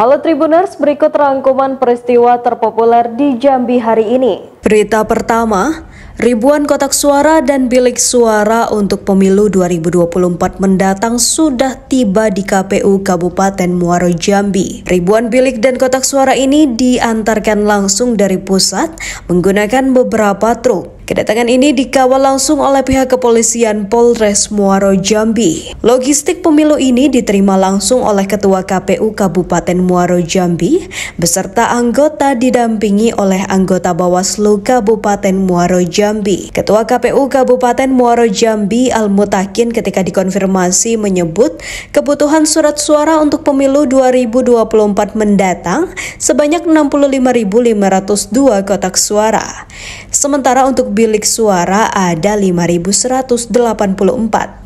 Halo Tribuners, berikut rangkuman peristiwa terpopuler di Jambi hari ini. Berita pertama, Ribuan kotak suara dan bilik suara untuk pemilu 2024 mendatang sudah tiba di KPU Kabupaten Muaro Jambi. Ribuan bilik dan kotak suara ini diantarkan langsung dari pusat menggunakan beberapa truk. Kedatangan ini dikawal langsung oleh pihak kepolisian Polres Muaro Jambi. Logistik pemilu ini diterima langsung oleh Ketua KPU Kabupaten Muaro Jambi beserta anggota didampingi oleh anggota Bawaslu Kabupaten Muaro Jambi. Ketua KPU Kabupaten Muaro Jambi Al Mutakin ketika dikonfirmasi menyebut kebutuhan surat suara untuk pemilu 2024 mendatang sebanyak 65.502 kotak suara. Sementara untuk bilik suara ada 5.184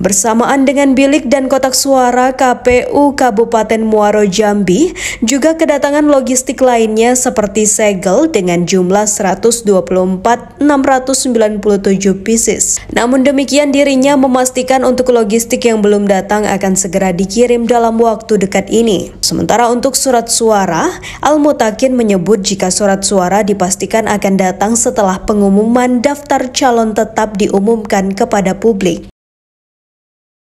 bersamaan dengan bilik dan kotak suara KPU Kabupaten Muaro Jambi juga kedatangan logistik lainnya seperti segel dengan jumlah 124.697 pieces. Namun demikian dirinya memastikan untuk logistik yang belum datang akan segera dikirim dalam waktu dekat ini. Sementara untuk surat suara, Al Mutakin menyebut jika surat suara dipastikan akan datang setelah setelah pengumuman daftar calon tetap diumumkan kepada publik.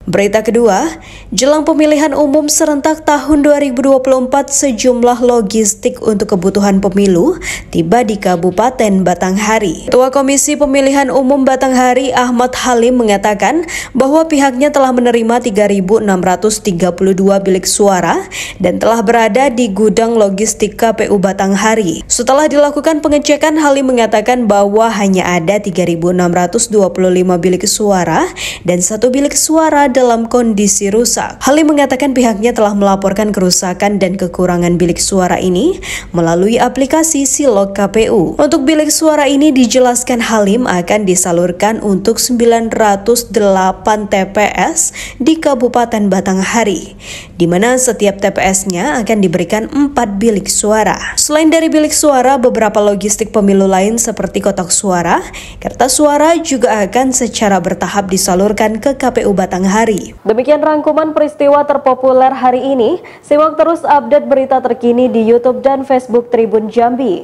Berita kedua, jelang pemilihan umum serentak tahun 2024 sejumlah logistik untuk kebutuhan pemilu tiba di Kabupaten Batanghari. Ketua Komisi Pemilihan Umum Batanghari Ahmad Halim mengatakan bahwa pihaknya telah menerima 3.632 bilik suara dan telah berada di gudang logistik KPU Batanghari. Setelah dilakukan pengecekan, Halim mengatakan bahwa hanya ada 3.625 bilik suara dan satu bilik suara dalam kondisi rusak. Halim mengatakan pihaknya telah melaporkan kerusakan dan kekurangan bilik suara ini melalui aplikasi Silok KPU. Untuk bilik suara ini dijelaskan Halim akan disalurkan untuk 908 TPS di Kabupaten Batanghari di mana setiap TPS-nya akan diberikan 4 bilik suara. Selain dari bilik suara, beberapa logistik pemilu lain seperti kotak suara, kertas suara juga akan secara bertahap disalurkan ke KPU Batanghari. Demikian rangkuman peristiwa terpopuler hari ini. Simak terus update berita terkini di YouTube dan Facebook Tribun Jambi.